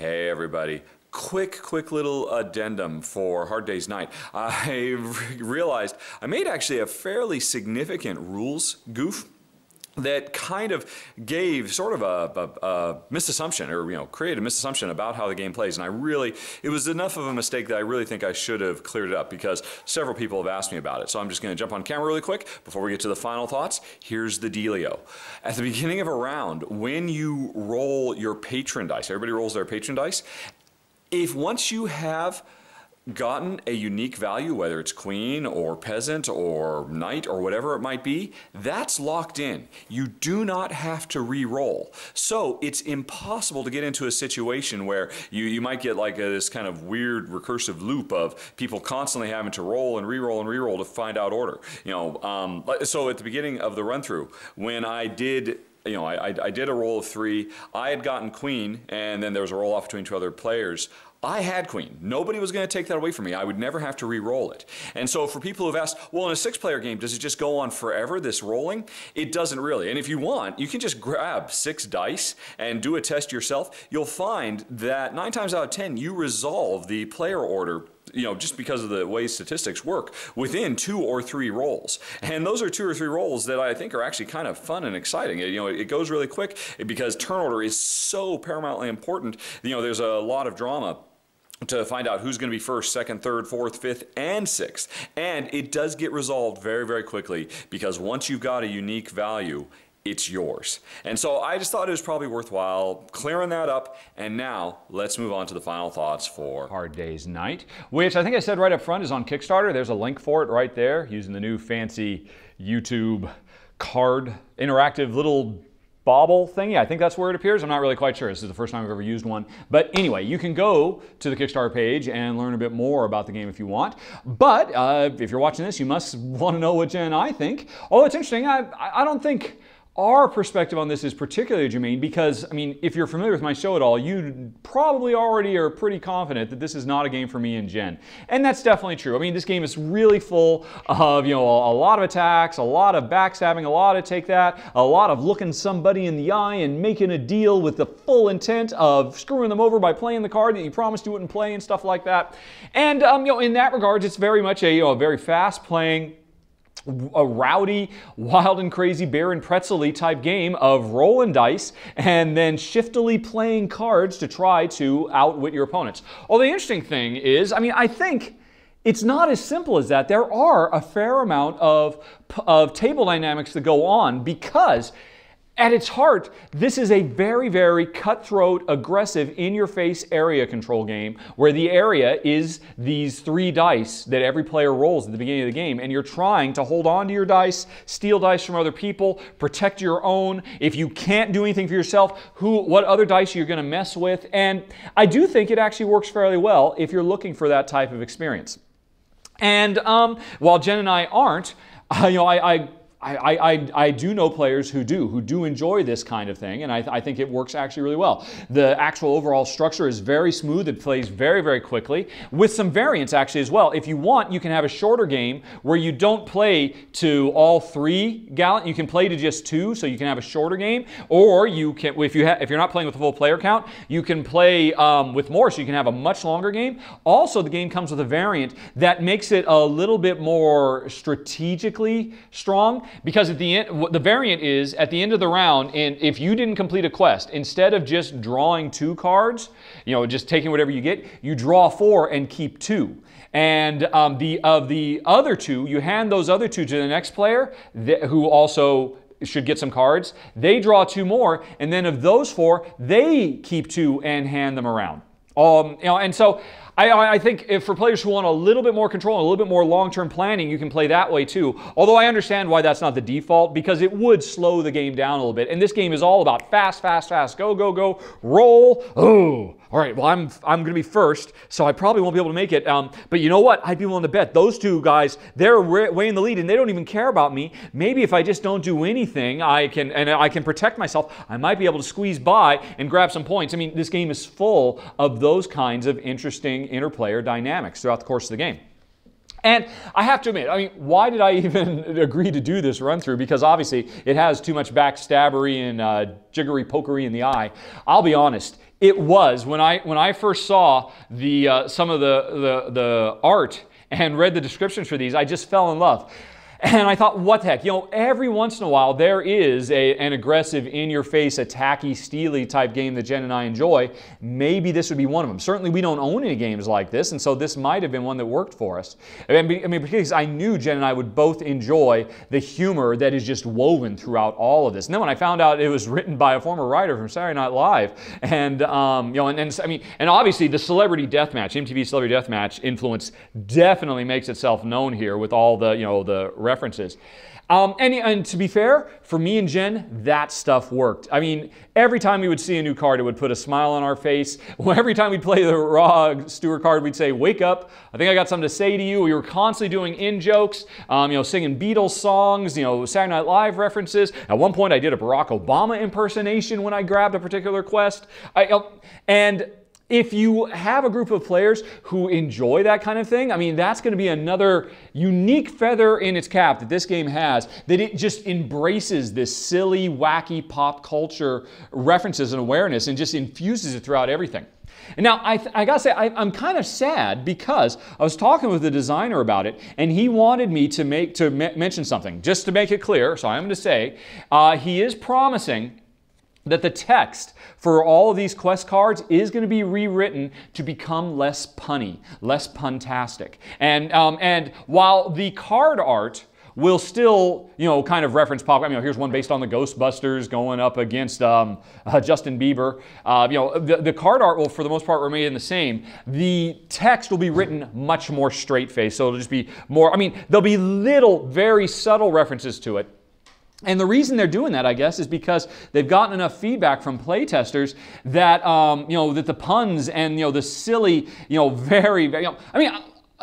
Hey, everybody. Quick, quick little addendum for Hard Day's Night. I realized I made actually a fairly significant rules goof that kind of gave sort of a, a, a, misassumption or you know created a misassumption about how the game plays and i really it was enough of a mistake that i really think i should have cleared it up because several people have asked me about it so i'm just going to jump on camera really quick before we get to the final thoughts here's the dealio at the beginning of a round when you roll your patron dice everybody rolls their patron dice if once you have gotten a unique value, whether it's queen or peasant or knight or whatever it might be, that's locked in. You do not have to re-roll. So it's impossible to get into a situation where you, you might get like a, this kind of weird recursive loop of people constantly having to roll and re-roll and re-roll to find out order. You know, um, so at the beginning of the run through, when I did you know, I, I, did a roll of three. I had gotten queen, and then there was a roll off between two other players. I had queen. Nobody was going to take that away from me. I would never have to re-roll it. And so for people who've asked, well, in a six-player game, does it just go on forever, this rolling? It doesn't really. And if you want, you can just grab six dice and do a test yourself. You'll find that nine times out of ten, you resolve the player order you know, just because of the way statistics work, within two or three rolls. And those are two or three rolls that I think are actually kind of fun and exciting. You know, it goes really quick because turn order is so paramountly important. You know, there's a lot of drama to find out who's going to be first, second, third, fourth, fifth, and sixth. And it does get resolved very, very quickly because once you've got a unique value, it's yours. And so I just thought it was probably worthwhile clearing that up. And now let's move on to the final thoughts for Hard Day's Night, which I think I said right up front is on Kickstarter. There's a link for it right there using the new fancy YouTube card interactive little bobble thingy. I think that's where it appears. I'm not really quite sure. This is the first time I've ever used one. But anyway, you can go to the Kickstarter page and learn a bit more about the game if you want. But uh, if you're watching this, you must want to know what Jen and I think. Oh, it's interesting. I, I don't think our perspective on this is particularly germane because, I mean, if you're familiar with my show at all, you probably already are pretty confident that this is not a game for me and Jen. And that's definitely true. I mean, this game is really full of, you know, a, lot of attacks, a lot of backstabbing, a lot of take that, a lot of looking somebody in the eye and making a deal with the full intent of screwing them over by playing the card that you promised you wouldn't play and stuff like that. And, um, you know, in that regards, it's very much a, you know, a very fast playing, a rowdy, wild and crazy bear and pretzely type game of rolling dice and then shiftily playing cards to try to outwit your opponents. Well, the interesting thing is, I mean, I think it's not as simple as that. There are a fair amount of, of table dynamics that go on because at its heart, this is a very, very cutthroat, aggressive, in your face area control game where the area is these three dice that every player rolls at the beginning of the game. And you're trying to hold on to your dice, steal dice from other people, protect your own. If you can't do anything for yourself, who, what other dice you're going to mess with. And I do think it actually works fairly well if you're looking for that type of experience. And um, while Jen and I aren't, uh, you know, I, I I, I, I, do know players who do, who do enjoy this kind of thing, and I, I, think it works actually really well. The actual overall structure is very smooth. It plays very, very quickly, with some variants actually as well. If you want, you can have a shorter game where you don't play to all three gallant. You can play to just two, so you can have a shorter game. Or you can, if, you ha- if you're not playing with a full player count, you can play um, with more, so you can have a much longer game. Also, the game comes with a variant that makes it a little bit more strategically strong because at the end, the variant is at the end of the round, and if you didn't complete a quest, instead of just drawing two cards, you know, just taking whatever you get, you draw four and keep two. And um, the of the other two, you hand those other two to the next player, th- who also should get some cards. They draw two more, and then of those four, they keep two and hand them around. Um, you know, and so I, I think if for players who want a little bit more control and a little bit more long-term planning, you can play that way too. Although I understand why that's not the default because it would slow the game down a little bit. And this game is all about fast, fast, fast, go, go, go, roll. Oh, all right. Well, I'm I'm gonna be first, so I probably won't be able to make it. Um, but you know what? I'd be willing to bet those two guys they're way in the lead and they don't even care about me. Maybe if I just don't do anything, I can and I can protect myself. I might be able to squeeze by and grab some points. I mean, this game is full of those kinds of interesting interplayer dynamics throughout the course of the game. And I have to admit, I mean, why did I even agree to do this run through? Because obviously it has too much backstabbery and uh, jiggery pokery in the eye. I'll be honest, it was when I when I first saw the uh, some of the, the the art and read the descriptions for these, I just fell in love. And I thought, what the heck? You know, every once in a while there is a, an aggressive, in your face, attacky, steely type game that Jen and I enjoy. Maybe this would be one of them. Certainly, we don't own any games like this, and so this might have been one that worked for us. I mean, I mean because I knew Jen and I would both enjoy the humor that is just woven throughout all of this. And then when I found out it was written by a former writer from Saturday Night Live, and um, you know, and, and I mean, and obviously the Celebrity Death Match, MTV Celebrity Death Match influence definitely makes itself known here with all the you know the references. Um, and, and, to be fair, for me and Jen, that stuff worked. I mean, every time we would see a new card, it would put a smile on our face. Every time we'd play the raw Stewart card, we'd say, wake up, I think I got something to say to you. We were constantly doing in-jokes, um, you know, singing Beatles songs, you know, Saturday Night Live references. At one point, I did a Barack Obama impersonation when I grabbed a particular quest. I, um, and if you have a group of players who enjoy that kind of thing, I mean, that's going to be another unique feather in its cap that this game has, that it just embraces this silly, wacky pop culture references and awareness and just infuses it throughout everything. And now, I, I gotta say, I, am kind of sad because I was talking with the designer about it, and he wanted me to make to mention something, just to make it clear. So I'm gonna say, uh, he is promising that the text for all of these quest cards is going to be rewritten to become less punny, less puntastic. And, um, and while the card art will still, you know, kind of reference pop. I mean, here's one based on the Ghostbusters going up against um, uh, Justin Bieber. Uh, you know, the, the, card art will, for the most part, remain the same. The text will be written much more straight face, so it'll just be more. I mean, there'll be little, very subtle references to it. And the reason they're doing that, I guess, is because they've gotten enough feedback from playtesters that um, you know that the puns and you know the silly, you know, very, very. You know, I mean,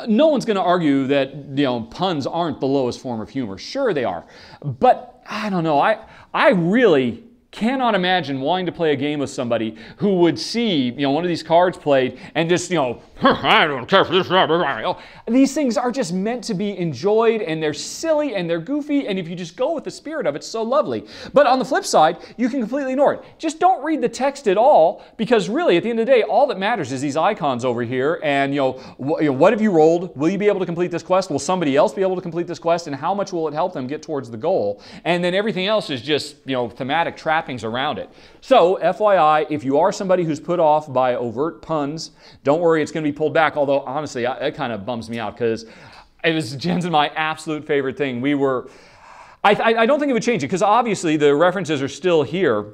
no one's going to argue that you know puns aren't the lowest form of humor. Sure, they are, but I don't know. I I really cannot imagine wanting to play a game with somebody who would see, you know, one of these cards played and just, you know, I don't care for this. These things are just meant to be enjoyed and they're silly and they're goofy. And if you just go with the spirit of it, it's so lovely. But on the flip side, you can completely ignore it. Just don't read the text at all because really at the end of the day, all that matters is these icons over here. And, you know, what have you rolled? Will you be able to complete this quest? Will somebody else be able to complete this quest? And how much will it help them get towards the goal? And then everything else is just, you know, thematic trap around it. So, FYI, if you are somebody who's put off by overt puns, don't worry, it's going to be pulled back. Although, honestly, I, kind of bums me out because it was Jen's and my absolute favorite thing. We were, I, I, I don't think it would change it because obviously the references are still here.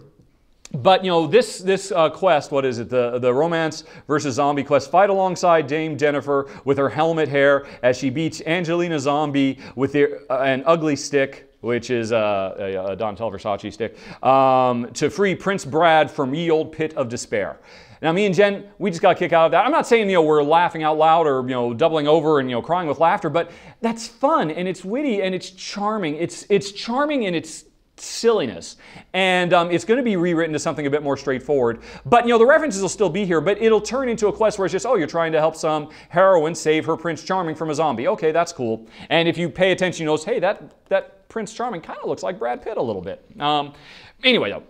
But you know this this uh, quest, what is it? The the romance versus zombie quest. Fight alongside Dame Jennifer with her helmet hair as she beats Angelina Zombie with the, uh, an ugly stick which is a, a Donatello Versace stick, um, to free Prince Brad from ye old pit of despair. Now, me and Jen, we just got a kick out of that. I'm not saying, you know, we're laughing out loud or, you know, doubling over and, you know, crying with laughter, but that's fun and it's witty and it's charming. It's, it's charming and it's silliness. And um, it's going to be rewritten to something a bit more straightforward. But, you know, the references will still be here, but it'll turn into a quest where it's just, oh, you're trying to help some heroine save her Prince Charming from a zombie. Okay, that's cool. And if you pay attention, you notice, hey, that, that Prince Charming kind of looks like Brad Pitt a little bit. Um, anyway, though,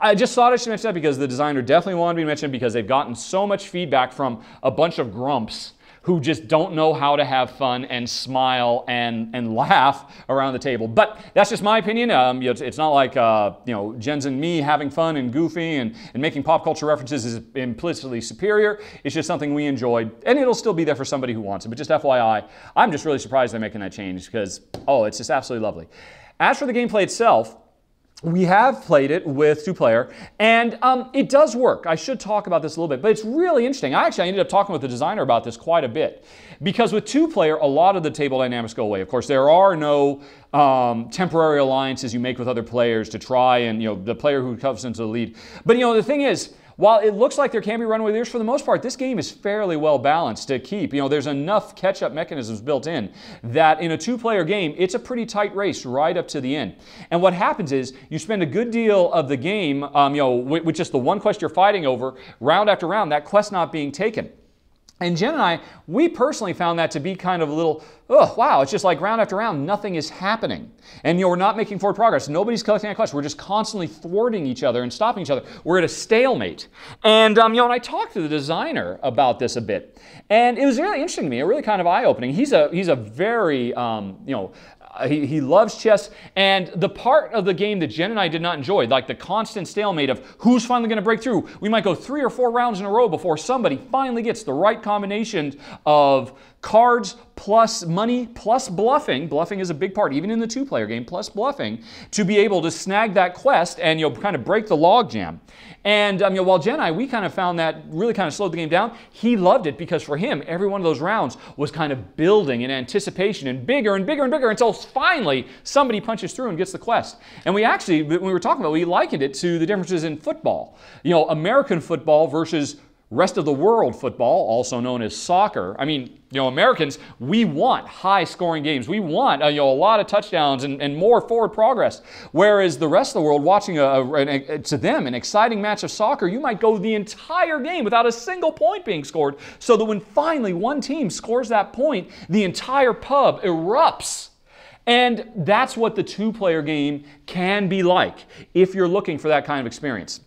I just thought I should mention that because the designer definitely wanted to be mentioned because they've gotten so much feedback from a bunch of grumps who just don't know how to have fun and smile and, and laugh around the table. But that's just my opinion. Um, it's, it's, not like uh, you know Jen's and me having fun and goofy and, and making pop culture references is implicitly superior. It's just something we enjoyed, and it'll still be there for somebody who wants it. But just FYI, I'm just really surprised they're making that change because, oh, it's just absolutely lovely. As for the gameplay itself, we have played it with two player and um, it does work i should talk about this a little bit but it's really interesting i actually ended up talking with the designer about this quite a bit because with two player a lot of the table dynamics go away of course there are no um, temporary alliances you make with other players to try and you know the player who comes into the lead but you know the thing is while it looks like there can be runaway leaders for the most part, this game is fairly well balanced to keep. You know, there's enough catch-up mechanisms built in that in a two-player game, it's a pretty tight race right up to the end. And what happens is you spend a good deal of the game, um, you know, with, with just the one quest you're fighting over, round after round, that quest not being taken. And Jen and I, we personally found that to be kind of a little, oh, wow, it's just like round after round, nothing is happening. And you know, we're not making forward progress. Nobody's collecting that clutch. We're just constantly thwarting each other and stopping each other. We're at a stalemate. And, um, you know, and I talked to the designer about this a bit. And it was really interesting to me, really kind of eye-opening. He's a, he's a very, um, you know, uh, he, he loves chess. And the part of the game that Jen and I did not enjoy, like the constant stalemate of who's finally going to break through, we might go three or four rounds in a row before somebody finally gets the right combination of cards plus money plus bluffing. Bluffing is a big part, even in the two player game, plus bluffing to be able to snag that quest and you'll kind of break the logjam. And um, you know, while Jen and I, we kind of found that really kind of slowed the game down, he loved it because for him, every one of those rounds was kind of building in anticipation and bigger and bigger and bigger until finally somebody punches through and gets the quest. And we actually, when we were talking about it, we likened it to the differences in football. You know, American football versus Rest of the world football, also known as soccer. I mean, you know, Americans, we want high scoring games. We want, uh, you know, a lot of touchdowns and, and more forward progress. Whereas the rest of the world watching, a, a, a, to them, an exciting match of soccer, you might go the entire game without a single point being scored. So that when finally one team scores that point, the entire pub erupts. And that's what the two player game can be like if you're looking for that kind of experience.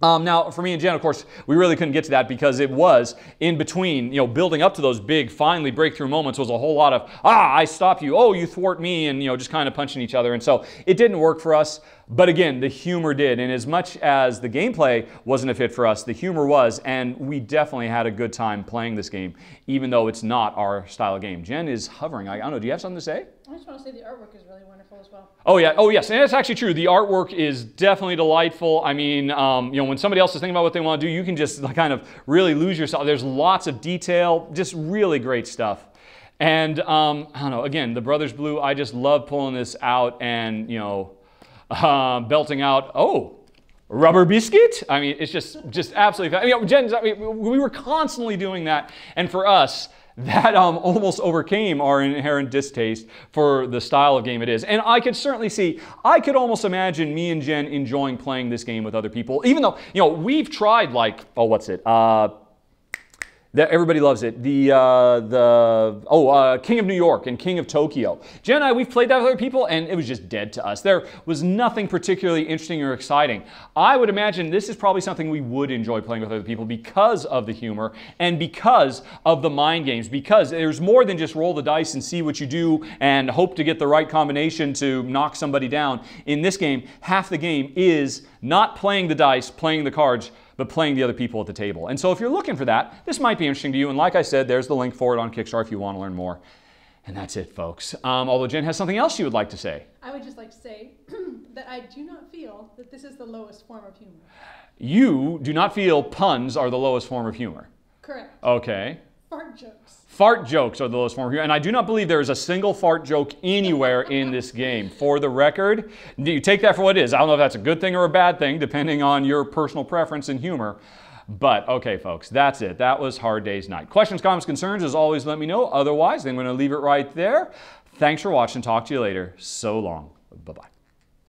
Um, now, for me and Jen, of course, we really couldn't get to that because it was in between, you know, building up to those big, finally breakthrough moments was a whole lot of, ah, I stop you, oh, you thwart me, and, you know, just kind of punching each other. And so it didn't work for us. But again, the humor did. And as much as the gameplay wasn't a fit for us, the humor was. And we definitely had a good time playing this game, even though it's not our style of game. Jen is hovering. I, I don't know, do you have something to say? I just want to say the artwork is really wonderful as well. Oh yeah, oh yes, and it's actually true. The artwork is definitely delightful. I mean, um, you know, when somebody else is thinking about what they want to do, you can just kind of really lose yourself. There's lots of detail, just really great stuff. And um, I don't know, again, the Brothers Blue, I just love pulling this out and, you know, uh, belting out, oh, rubber biscuit. I mean, it's just, just absolutely, I mean, Jen, I mean, we were constantly doing that. And for us, that um, almost overcame our inherent distaste for the style of game it is. And I could certainly see, I could almost imagine me and Jen enjoying playing this game with other people, even though, you know, we've tried like, oh, what's it? Uh, that everybody loves it. The uh, the oh uh, King of New York and King of Tokyo. Jen and I we've played that with other people and it was just dead to us. There was nothing particularly interesting or exciting. I would imagine this is probably something we would enjoy playing with other people because of the humor and because of the mind games. Because there's more than just roll the dice and see what you do and hope to get the right combination to knock somebody down. In this game, half the game is not playing the dice, playing the cards but playing the other people at the table. And so if you're looking for that, this might be interesting to you. And like I said, there's the link for it on Kickstarter if you want to learn more. And that's it, folks. Um, although Jen has something else she would like to say. I would just like to say that I do not feel that this is the lowest form of humor. You do not feel puns are the lowest form of humor. Correct. Okay jokes. Fart jokes are the lowest form here, and I do not believe there is a single fart joke anywhere in this game. For the record, you take that for what it is. I don't know if that's a good thing or a bad thing, depending on your personal preference and humor. But okay, folks, that's it. That was Hard Day's Night. Questions, comments, concerns, as always, let me know. Otherwise, I'm going to leave it right there. Thanks for watching. Talk to you later. So long. Bye bye.